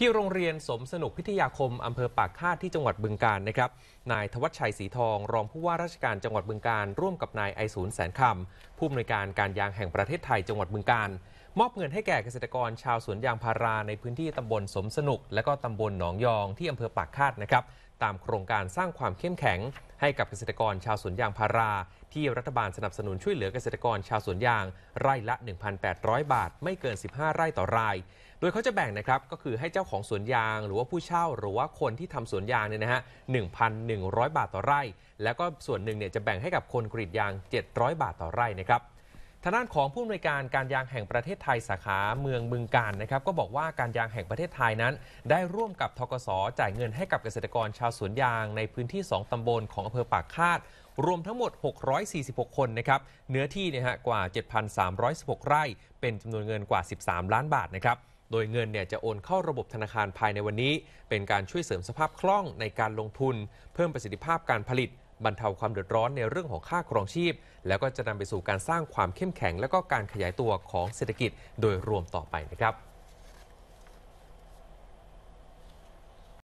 ที่โรงเรียนสมสนุกพิทยาคมอำเภอปากคาดที่จังหวัดบึงการนะครับ นายทวัชชัยสีทอง รองผู้ว่าราชการจังหวัดบึงการร่วมกับนายไอศูนย์แสนคำผู้อำนวยการการยางแห่งประเทศไทยจังหวัดบึงการมอบเงินให้แก่เกษตรกร ชาวสวนยางพาราในพื้นที่ตำบลสมสนุก และก็ตำบลหนองยองที่อำเภอปากคาดนะครับตามโครงการสร้างความเข้มแข็งให้กับเกษตรกรชาวสวนยางพารา ที่รัฐบาลสนับสนุนช่วยเหลือเกษตรกรชาวสวนยางไร่ละ 1,800 บาทไม่เกิน 15 ไร่ต่อราย โดยเขาจะแบ่งนะครับก็คือให้เจ้าของสวนยางหรือว่าผู้เช่าหรือว่าคนที่ทำสวนยางเนี่ยนะฮะ 1,100 บาทต่อไร่ แล้วก็ส่วนหนึ่งเนี่ยจะแบ่งให้กับคนกรีดยาง 700 บาทต่อไร่นะครับางด้านของผู้อำนวยการการยางแห่งประเทศไทยสาขาเมืองบึงการนะครับ ก็บอกว่าการยางแห่งประเทศไทยนั้น ได้ร่วมกับทกศจ่ายเงินให้กับเกษตรกรชาวสวนยาง ในพื้นที่ 2ตำบลของอำเภอปากคาด รวมทั้งหมด 646 คนนะครับ เนื้อที่เนี่ยฮะกว่า 7,316 ไร่ เป็นจำนวนเงินกว่า 13 ล้านบาทนะครับโดยเงินเนี่ยจะโอนเข้าระบบธนาคารภายในวันนี้ เป็นการช่วยเสริมสภาพคล่องในการลงทุน เพิ่มประสิทธิภาพการผลิตบรรเทาความเดือดร้อนในเรื่องของค่าครองชีพ แล้วก็จะนำไปสู่การสร้างความเข้มแข็ง และก็การขยายตัวของเศรษฐกิจโดยรวมต่อไปนะครับ